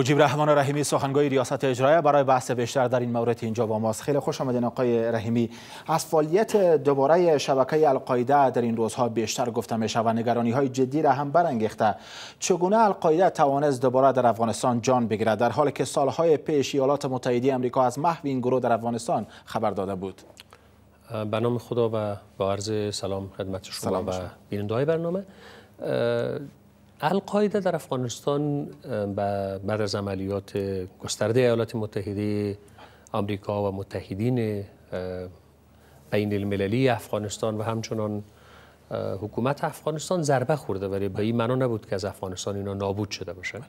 مجیب رحمان رحیمی سخنگوی ریاست اجرایه برای بحث بیشتر در این مورد اینجا با ماست خیلی خوش آمدین آقای رحیمی از فعالیت دوباره شبکه القاعده در این روزها بیشتر گفته شود و نگرانی های جدی را هم برانگیخته چگونه القاعده توانست دوباره در افغانستان جان بگیرد در حالی که سالهای پیش ایالات متحده آمریکا از محو این گروه در افغانستان خبر داده بود به نام خدا و با عرض سلام خدمت شما سلام و بیننده برنامه القاعده در افغانستان بعد از عملیات گسترده ایالات متحده آمریکا و متحدین بین المللی افغانستان و همچنان حکومت افغانستان ضربه خورده ولی به این معنا نبود که از افغانستان اینا نابود شده باشه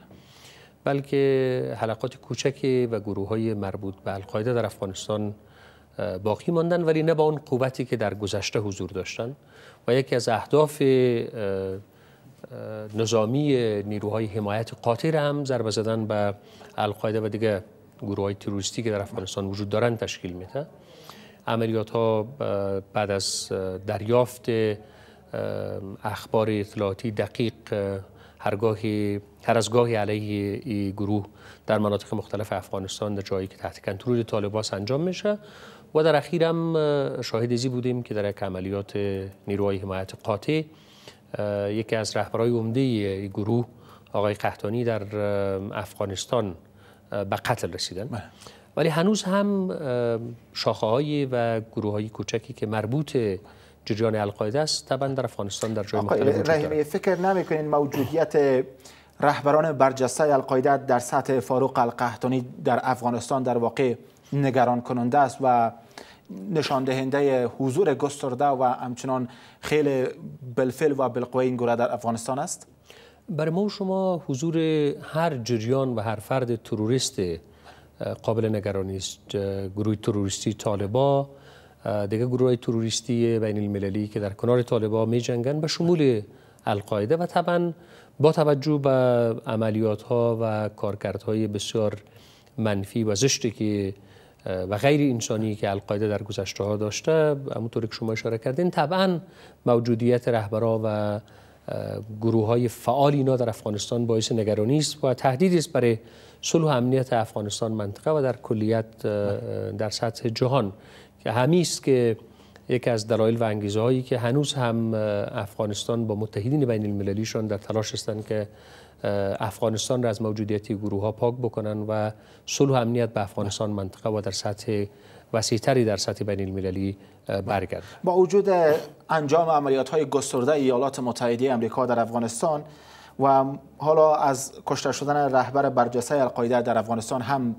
بلکه حلقات کوچک و گروه های مربوط به القاعده در افغانستان باقی ماندن ولی نه با اون قوتی که در گذشته حضور داشتن و یکی از اهداف نظامی نیروهای حمایت قاطر هم ضربه زدن به القاعده و دیگه گروه های تروریستی که در افغانستان وجود دارند تشکیل میده عملیات ها بعد از دریافت اخبار اطلاعاتی دقیق هرگاهی هر از گاهی علیه این گروه در مناطق مختلف افغانستان در جایی که تحت کنترل طالبان انجام میشه و در اخیرم شاهد زی بودیم که در یک عملیات نیروهای حمایت قاطع یکی از رهبرهای عمده گروه آقای قهتانی در افغانستان به قتل رسیدن بله. ولی هنوز هم شاخه های و گروه های کوچکی که مربوط جریان القاعده است طبعا در افغانستان در جای مختلف فکر نمیکنین موجودیت رهبران برجسته القاعده در سطح فاروق القهتانی در افغانستان در واقع نگران کننده است و نشان دهنده حضور گسترده و همچنان خیلی بلفل و بالقوه این در افغانستان است بر ما شما حضور هر جریان و هر فرد تروریست قابل نگرانی است گروه تروریستی طالبا دیگه گروه تروریستی بین المللی که در کنار طالبا می جنگن به شمول القاعده و طبعا با توجه به عملیات ها و کارکردهای بسیار منفی و زشتی که و غیر انسانی که القاعده در گذشته ها داشته همونطوری که شما اشاره کردین طبعا موجودیت رهبرها و گروه های فعال اینا در افغانستان باعث نگرانی است و تهدیدی است برای صلح و امنیت افغانستان منطقه و در کلیت در سطح جهان که همیست که یکی از دلایل و انگیزه هایی که هنوز هم افغانستان با متحدین بین المللیشان در تلاش هستند که افغانستان را از موجودیت گروه ها پاک بکنن و صلح امنیت به افغانستان منطقه و در سطح وسیعتری در سطح بین المللی برگرد با وجود انجام عملیات های گسترده ایالات متحده امریکا در افغانستان و حالا از کشته شدن رهبر برجسته القاعده در افغانستان هم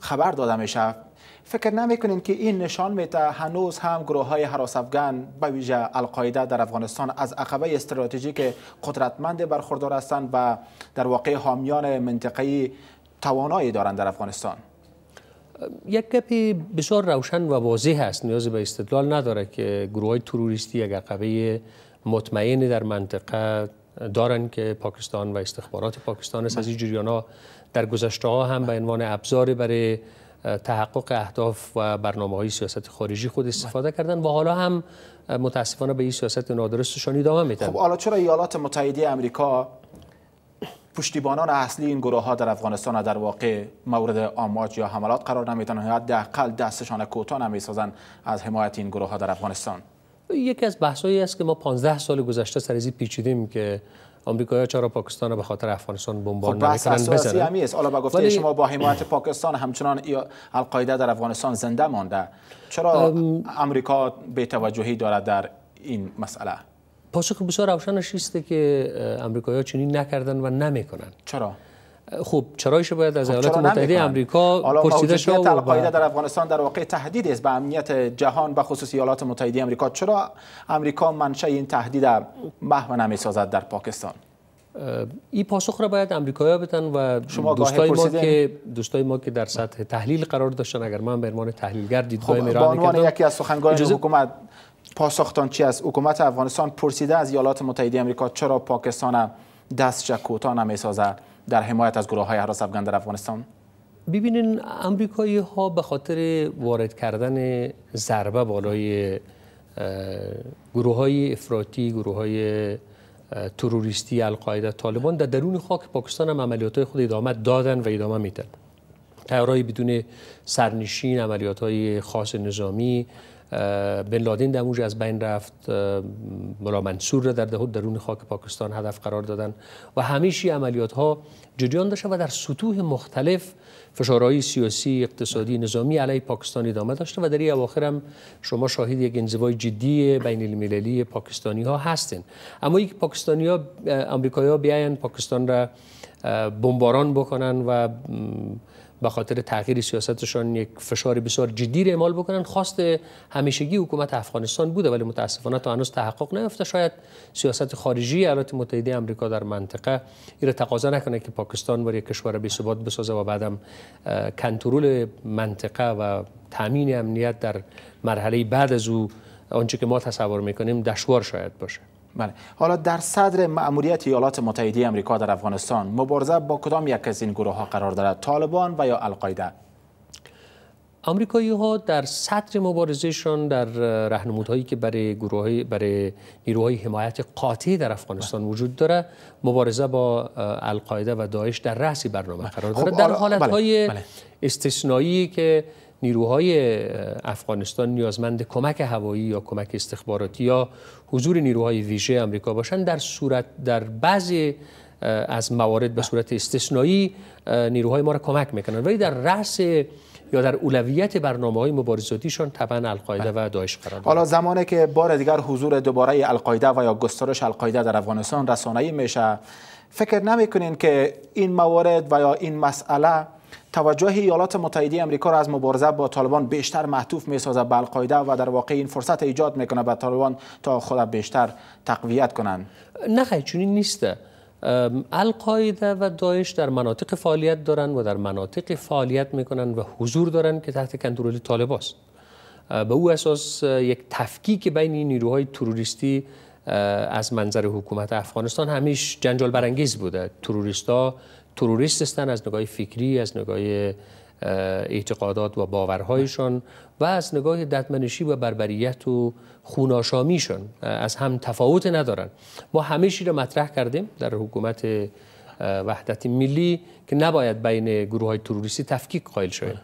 خبر دادم شب فکر نمیکنین که این نشان میده هنوز هم گروه های حراس افغان به ویژه القاعده در افغانستان از عقبه استراتژیک قدرتمند برخوردار هستند و در واقع حامیان منطقه توانایی دارند در افغانستان یک گپی بسیار روشن و واضح است نیازی به استدلال نداره که گروه های تروریستی یک عقبه مطمئن در منطقه دارن که پاکستان و استخبارات پاکستان است از این جریان ها در گذشته ها هم به عنوان ابزاری برای تحقق اهداف و برنامه های سیاست خارجی خود استفاده کردن و حالا هم متاسفانه به این سیاست نادرستشان ادامه میدن خب حالا چرا ایالات متحده آمریکا پشتیبانان اصلی این گروه ها در افغانستان در واقع مورد آماج یا حملات قرار نمیدن یا حداقل دستشان کوتاه نمیسازن از حمایت این گروه ها در افغانستان یکی از بحثایی است که ما 15 سال گذشته سر پیچیدیم که ها چرا پاکستان را به خاطر افغانستان بمباران خب، نکردن بزنن همین حالا با ولی... شما با حمایت پاکستان همچنان القاعده در افغانستان زنده مانده چرا ام... به توجهی دارد در این مسئله پاسخ بسیار روشنش که آمریکایی‌ها چنین نکردن و نمیکنن چرا خب چرایش باید از خب ایالات متحده آمریکا پرسیده و القاعده در افغانستان در واقع تهدید است به امنیت جهان به خصوص ایالات متحده آمریکا چرا آمریکا منشأ این تهدید محو نمی‌سازد در پاکستان این پاسخ را باید امریکایی‌ها بتن و شما دوستای ما که دوستای ما که در سطح تحلیل قرار داشتن اگر من به عنوان تحلیلگر دیدگاه خب ایران عنوان یکی از سخنگویان اجازه... حکومت پاسختان چی از حکومت افغانستان پرسیده از ایالات متحده آمریکا چرا پاکستان دست نمی سازد در حمایت از گروه های حراس افغان در افغانستان ببینین امریکایی ها به خاطر وارد کردن ضربه بالای گروه های افراطی گروه های تروریستی القاعده طالبان در درون خاک پاکستان هم عملیات های خود ادامه دادن و ادامه میدن تیارهای بدون سرنشین عملیات های خاص نظامی بن لادن در اونجا از بین رفت ملا منصور را در درون خاک پاکستان هدف قرار دادن و همیشه عملیات ها جریان داشت و در سطوح مختلف فشارهای سیاسی اقتصادی نظامی علیه پاکستان ادامه داشته و در این اواخر هم شما شاهد یک انزوای جدی بین المللی پاکستانی ها هستین اما یک پاکستانی ها ها بیاین پاکستان را بمباران بکنن و به خاطر تغییر سیاستشان یک فشار بسیار جدی اعمال بکنن خواست همیشگی حکومت افغانستان بوده ولی متاسفانه تا هنوز تحقق نیافته شاید سیاست خارجی ایالات متحده آمریکا در منطقه این تقاضا نکنه که پاکستان برای کشور بی ثبات بسازه و بعدم کنترل منطقه و تامین امنیت در مرحله بعد از او آنچه که ما تصور میکنیم دشوار شاید باشه بله حالا در صدر مأموریت ایالات متحده آمریکا در افغانستان مبارزه با کدام یک از این گروه ها قرار دارد طالبان و یا القاعده آمریکایی ها در صدر مبارزهشان در هایی که برای گروه برای نیروهای حمایت قاطع در افغانستان بله. وجود داره مبارزه با القاعده و داعش در رأس برنامه بله. قرار داره خب، در آره، آره، حالت های بله،, بله. استثنایی که نیروهای افغانستان نیازمند کمک هوایی یا کمک استخباراتی یا حضور نیروهای ویژه آمریکا باشن در صورت در بعضی از موارد به صورت استثنایی نیروهای ما را کمک میکنن ولی در رأس یا در اولویت برنامه های مبارزاتیشان طبعا القاعده و داعش قرار حالا زمانی که بار دیگر حضور دوباره القاعده و یا گسترش القاعده در افغانستان رسانهی میشه فکر نمیکنین که این موارد و یا این مسئله توجه ایالات متحده آمریکا را از مبارزه با طالبان بیشتر محتوف میسازد به القاعده و در واقع این فرصت ایجاد میکنه به طالبان تا خود بیشتر تقویت کنند نه خیر چنین نیست القاعده و داعش در مناطق فعالیت دارند و در مناطق فعالیت میکنند و حضور دارند که تحت کنترل طالباست به او اساس یک تفکیک بین این نیروهای تروریستی از منظر حکومت افغانستان همیش جنجال برانگیز بوده تروریستا تروریست از نگاه فکری از نگاه اعتقادات و باورهایشان و از نگاه دتمنشی و بربریت و خوناشامیشان از هم تفاوت ندارن ما همه را مطرح کردیم در حکومت وحدت ملی که نباید بین گروه های تروریستی تفکیک قائل شویم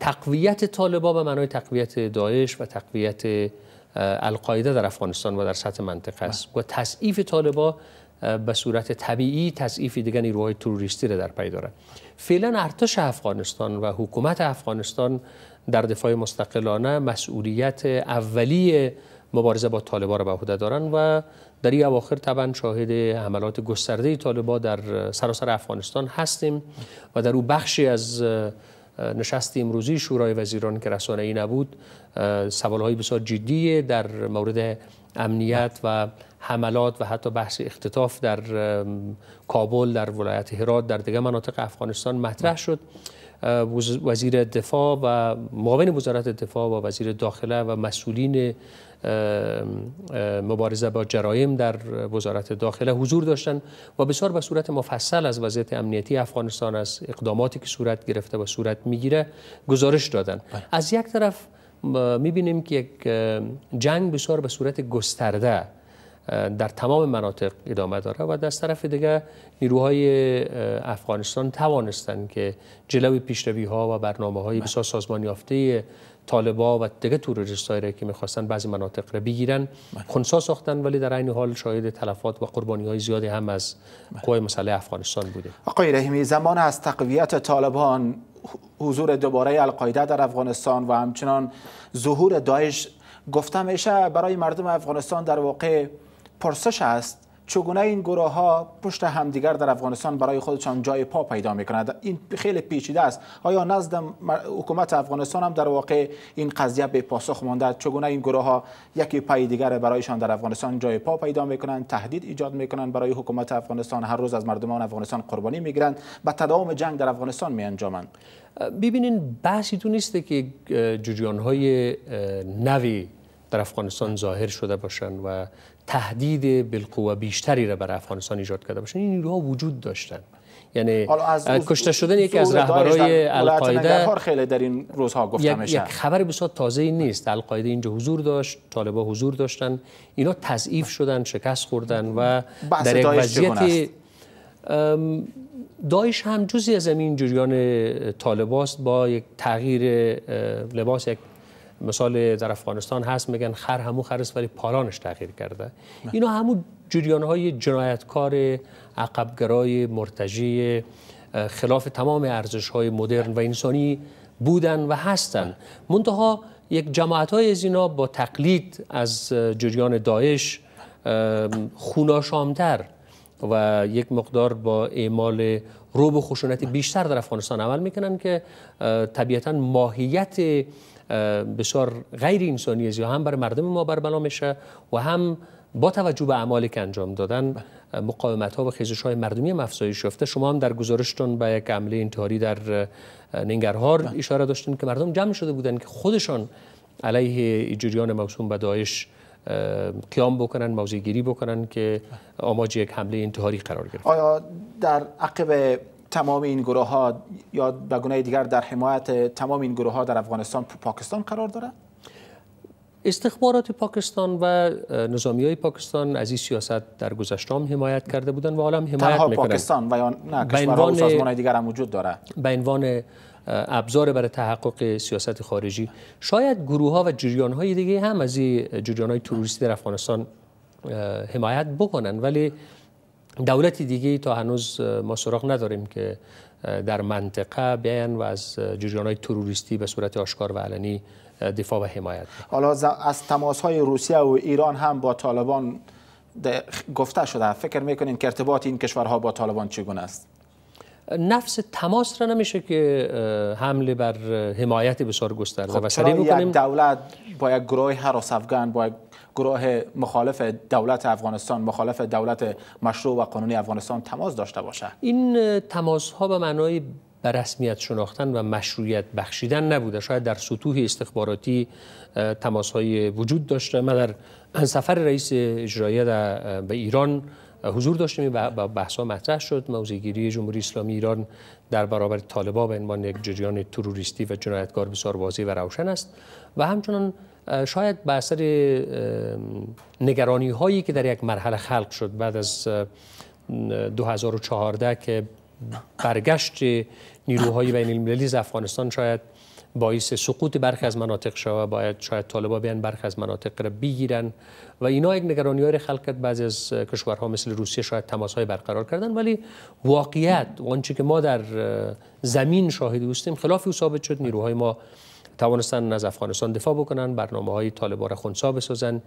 تقویت طالبا به معنای تقویت داعش و تقویت القاعده در افغانستان و در سطح منطقه است بله. و تضعیف طالبا به صورت طبیعی تضعیف دیگه نیروهای تروریستی را در پی دارد فعلا ارتش افغانستان و حکومت افغانستان در دفاع مستقلانه مسئولیت اولی مبارزه با طالبان را به عهده دارند و در این اواخر طبعا شاهد حملات گسترده طالبان در سراسر افغانستان هستیم و در او بخشی از نشست امروزی شورای وزیران که رسانه ای نبود سوال های بسیار جدی در مورد امنیت و حملات و حتی بحث اختطاف در کابل در ولایت هرات در دیگر مناطق افغانستان مطرح شد وزیر دفاع و معاون وزارت دفاع و وزیر داخله و مسئولین مبارزه با جرایم در وزارت داخله حضور داشتن و بسیار به صورت مفصل از وضعیت امنیتی افغانستان از اقداماتی که صورت گرفته و صورت میگیره گزارش دادن بله. از یک طرف میبینیم که یک جنگ بسیار به صورت گسترده در تمام مناطق ادامه داره و در طرف دیگه نیروهای افغانستان توانستند که جلوی پیشروی ها و برنامه های بله. بسیار سازمان یافته طالبا و دیگه توریست را که میخواستن بعضی مناطق را بگیرن بله. خونسا ساختن ولی در این حال شاید تلفات و قربانی های زیادی هم از بله. قوای مسلح افغانستان بوده آقای رحیمی زمان از تقویت طالبان حضور دوباره القاعده در افغانستان و همچنان ظهور داعش گفتم میشه برای مردم افغانستان در واقع پرسش است چگونه این گروه ها پشت همدیگر در افغانستان برای خودشان جای پا پیدا می این خیلی پیچیده است آیا نزد حکومت افغانستان هم در واقع این قضیه به پاسخ مانده چگونه این گروه ها یکی پای دیگر برایشان در افغانستان جای پا پیدا می تهدید ایجاد می برای حکومت افغانستان هر روز از مردمان افغانستان قربانی میگیرند با تداوم جنگ در افغانستان می انجامند ببینین بحثی تو نیست که جریان های نوی در افغانستان ظاهر شده باشند و تهدید بالقوه بیشتری را بر افغانستان ایجاد کرده باشند این نیروها وجود داشتن یعنی از کشته شدن یکی از رهبرای القاعده خیلی در این روزها گفته یک, یک خبر بسیار تازه نیست القاعده اینجا حضور داشت طالبا حضور داشتن اینا تضعیف شدن شکست خوردن و در یک وضعیت دایش هم جزی از این جریان طالباست با یک تغییر لباس یک مثال در افغانستان هست میگن خر همو خرس ولی پالانش تغییر کرده اینا همو جریان های جنایتکار عقبگرای مرتجی خلاف تمام ارزش های مدرن و انسانی بودن و هستن منتها یک جماعت های از اینا با تقلید از جریان داعش خوناشامتر و یک مقدار با اعمال روب خشونت بیشتر در افغانستان عمل میکنن که طبیعتا ماهیت بسیار غیر انسانی است یا هم بر مردم ما بربنا میشه و هم با توجه به اعمالی که انجام دادن مقاومت ها و خیزش های مردمی هم افزایش شما هم در گزارشتون به یک عمله انتحاری در ننگرهار بله. اشاره داشتین که مردم جمع شده بودن که خودشان علیه جریان موسوم به داعش قیام بکنن موضع گیری بکنن که بله. آماج یک حمله انتحاری قرار گرفت آیا در عقب تمام این گروه ها یا به گونه دیگر در حمایت تمام این گروه ها در افغانستان پاکستان قرار دارد؟ استخبارات پاکستان و نظامی های پاکستان از این سیاست در گذشته هم حمایت کرده بودن و حالا هم حمایت تنها پاکستان و یا نه کشورها و سازمان دیگر هم وجود داره به عنوان ابزار برای تحقق سیاست خارجی شاید گروه ها و جریان های دیگه هم از این جریان های توریستی در افغانستان حمایت بکنن ولی دولت دیگه تا هنوز ما سراغ نداریم که در منطقه بیان و از جریان های تروریستی به صورت آشکار و علنی دفاع و حمایت حالا از تماس های روسیه و ایران هم با طالبان گفته شده فکر میکنین که ارتباط این کشورها با طالبان چگونه است نفس تماس را نمیشه که حمله بر حمایت بسیار گسترده خب و دولت با یک گروه هر افغان با یک گروه مخالف دولت افغانستان مخالف دولت مشروع و قانونی افغانستان تماس داشته باشد این تماس ها به معنای به رسمیت شناختن و مشروعیت بخشیدن نبوده شاید در سطوح استخباراتی تماس های وجود داشته من در سفر رئیس اجرایی به ایران حضور داشتیم و بحث مطرح شد گیری جمهوری اسلامی ایران در برابر طالبا به عنوان یک جریان تروریستی و جنایتکار بسیار واضح و روشن است و همچنان شاید به اثر نگرانی هایی که در یک مرحله خلق شد بعد از 2014 که برگشت نیروهای بین المللی از افغانستان شاید باعث سقوط برخی از مناطق و باید شاید طالبا بیان برخی از مناطق را بگیرن و اینا یک نگرانی های خلق کرد بعضی از کشورها مثل روسیه شاید تماس های برقرار کردن ولی واقعیت آنچه که ما در زمین شاهد هستیم خلاف او ثابت شد نیروهای ما توانستن از افغانستان دفاع بکنن برنامه های طالبا را خونسا بسازن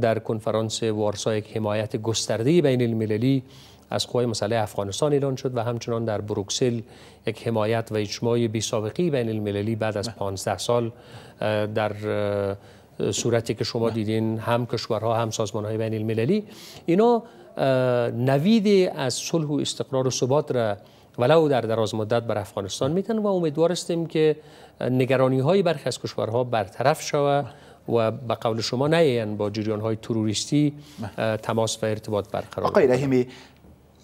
در کنفرانس وارسا یک حمایت گسترده بین المللی از قوای مسلح افغانستان اعلان شد و همچنان در بروکسل یک حمایت و اجماع بی سابقه بین المللی بعد از 15 بله. سال در صورتی که شما بله. دیدین هم کشورها هم سازمانهای های بین المللی اینا نوید از صلح و استقرار و ثبات را ولو در دراز مدت بر افغانستان بله. میتن و امیدوار هستیم که نگرانی های برخی از کشورها برطرف شود و به قول شما نیاین با جریان های تروریستی تماس و ارتباط برقرار آقای رحیمی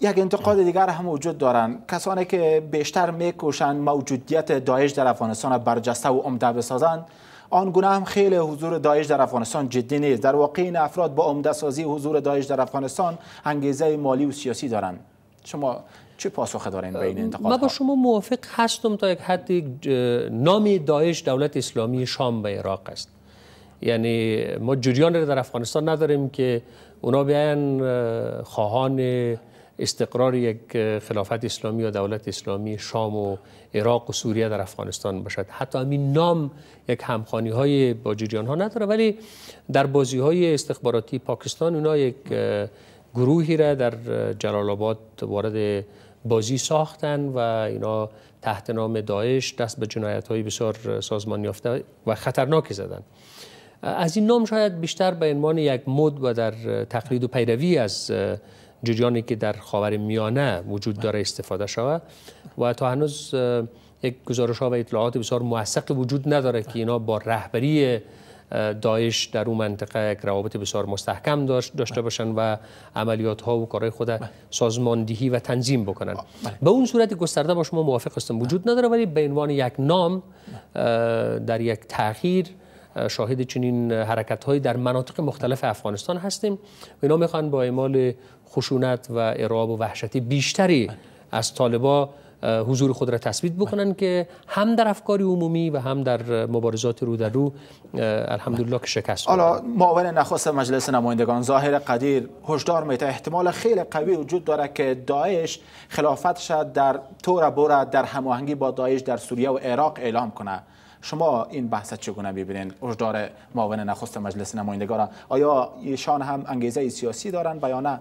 یک انتقاد دیگر هم وجود دارن کسانی که بیشتر میکوشند موجودیت داعش در افغانستان برجسته و عمده بسازند آن گونه هم خیلی حضور داعش در افغانستان جدی نیست در واقع این افراد با عمده سازی حضور داعش در افغانستان انگیزه مالی و سیاسی دارن شما چه پاسخ دارین به این انتقاد ما با شما موافق هستم تا یک حدی نام داعش دولت اسلامی شام به عراق است یعنی ما جریان در افغانستان نداریم که اونا بیان خواهان استقرار یک خلافت اسلامی یا دولت اسلامی شام و عراق و سوریه در افغانستان باشد حتی همین نام یک همخانی های با جریان ها نداره ولی در بازی های استخباراتی پاکستان اونا یک گروهی را در جلال آباد وارد بازی ساختن و اینا تحت نام داعش دست به جنایت های بسیار سازمان یافته و خطرناکی زدن از این نام شاید بیشتر به عنوان یک مد و در تقلید و پیروی از جریانی که در خاور میانه وجود داره استفاده شود و تا هنوز یک گزارش ها و اطلاعات بسیار موثق وجود نداره که اینا با رهبری دایش در اون منطقه یک روابط بسیار مستحکم داشته بله. باشن و عملیات ها و کارهای خود بله. سازماندهی و تنظیم بکنن بله. به اون صورت گسترده با شما موافق هستم وجود نداره ولی به عنوان یک نام در یک تغییر شاهد چنین حرکت هایی در مناطق مختلف افغانستان هستیم اینا میخوان با اعمال خشونت و اراب و وحشتی بیشتری از طالبا حضور خود را تثبیت بکنن که هم در افکار عمومی و هم در مبارزات رو در رو الحمدلله که شکست حالا معاون نخست مجلس نمایندگان ظاهر قدیر هشدار میده احتمال خیلی قوی وجود داره که داعش شد در طور بره در هماهنگی با داعش در سوریه و عراق اعلام کنه شما این بحث چگونه ببینید هشدار معاون نخست مجلس نمایندگان آیا ایشان هم انگیزه سیاسی دارن نه.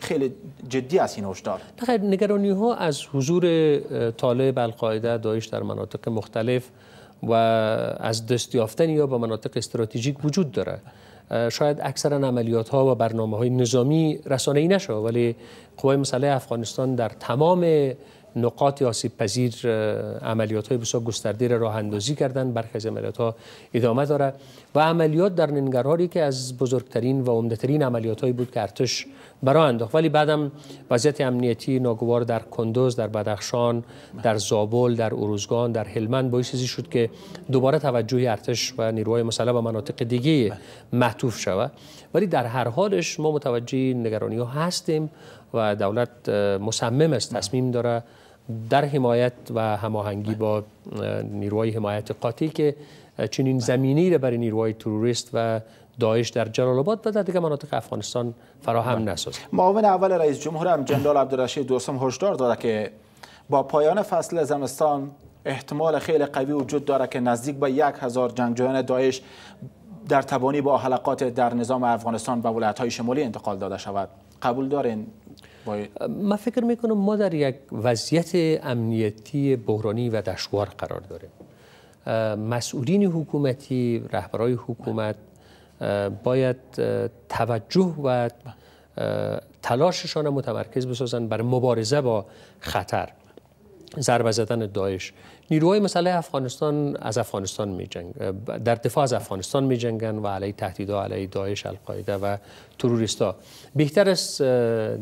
خیلی جدی از این هشدار بخیر نگرانی ها از حضور طالب القاعده داعش در مناطق مختلف و از دست یا به مناطق استراتژیک وجود داره شاید اکثر عملیات ها و برنامه های نظامی رسانه ای نشه ولی قوای مسلح افغانستان در تمام نقاط آسیب پذیر عملیات های بسیار گسترده را راه اندازی کردن برخی از عملیات ها ادامه داره و عملیات در ننگرهاری که از بزرگترین و عمدهترین عملیات بود که ارتش برا انداخت ولی بعدم وضعیت امنیتی ناگوار در کندوز در بدخشان در زابل در اروزگان در هلمند باعث چیزی شد که دوباره توجه ارتش و نیروهای مسلح به مناطق دیگه محتوف شود ولی در هر حالش ما متوجه نگرانی هستیم و دولت مصمم است تصمیم داره در حمایت و هماهنگی با نیروهای حمایت قاطی که چنین زمینی را برای نیروهای تروریست و داعش در جلال آباد و در دیگر مناطق افغانستان فراهم بله. نسازد معاون اول رئیس جمهور هم جنرال عبدالرشید دوستم هشدار داده که با پایان فصل زمستان احتمال خیلی قوی وجود دارد که نزدیک به یک هزار جنگجویان داعش در تبانی با حلقات در نظام افغانستان به ولایت‌های شمالی انتقال داده شود قبول دارین ما فکر میکنم ما در یک وضعیت امنیتی بحرانی و دشوار قرار داریم مسئولین حکومتی رهبرای حکومت باید توجه و تلاششان متمرکز بسازن بر مبارزه با خطر ضربه زدن داعش نیروهای مسئله افغانستان از افغانستان می در دفاع از افغانستان می جنگن و علیه تهدیدها علیه داعش القاعده و تروریستا بهتر است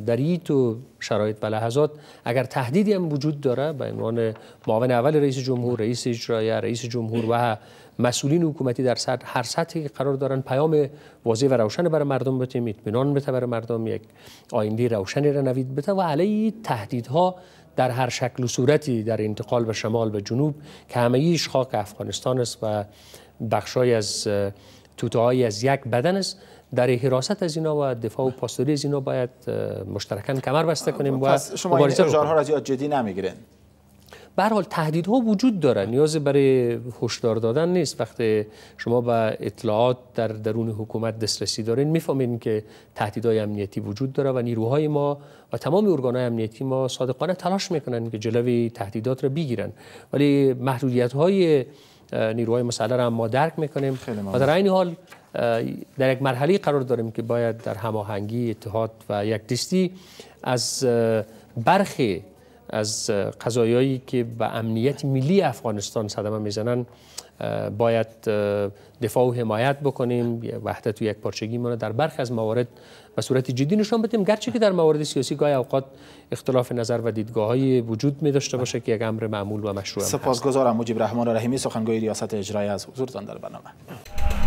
در این تو شرایط و بله. لحظات اگر تهدیدی هم وجود داره به عنوان معاون اول رئیس جمهور رئیس اجرایه رئیس جمهور و مسئولین حکومتی در سطح هر سطحی که قرار دارن پیام واضح و روشن برای مردم بتیم اطمینان بتبر برای مردم یک آینده روشنی را نوید بده و علیه تهدیدها در هر شکل و صورتی در انتقال به شمال به جنوب که ایش خاک افغانستان است و بخشای از توتهایی از یک بدن است در حراست از اینا و دفاع و پاسداری از اینا باید مشترکاً کمر بسته کنیم و شما این را از یاد جدی نمیگیرین به حال تهدیدها وجود داره نیاز برای هشدار دادن نیست وقتی شما به اطلاعات در درون حکومت دسترسی دارین میفهمین که تهدیدهای امنیتی وجود داره و نیروهای ما و تمام ارگانهای امنیتی ما صادقانه تلاش میکنن که جلوی تهدیدات را بگیرن ولی محدودیت های نیروهای مسلح را ما درک میکنیم و در این حال در یک مرحله قرار داریم که باید در هماهنگی اتحاد و یک دستی از برخی از قضایایی که به امنیت ملی افغانستان صدمه میزنن باید دفاع و حمایت بکنیم وحدت و یک پارچگی ما در برخی از موارد به صورت جدی نشان بدیم گرچه که در موارد سیاسی گاهی اوقات اختلاف نظر و دیدگاه وجود می داشته باشه که یک امر معمول و مشروع سپاسگزارم مجیب رحمان رحیمی سخنگوی ریاست اجرایی از حضورتان در برنامه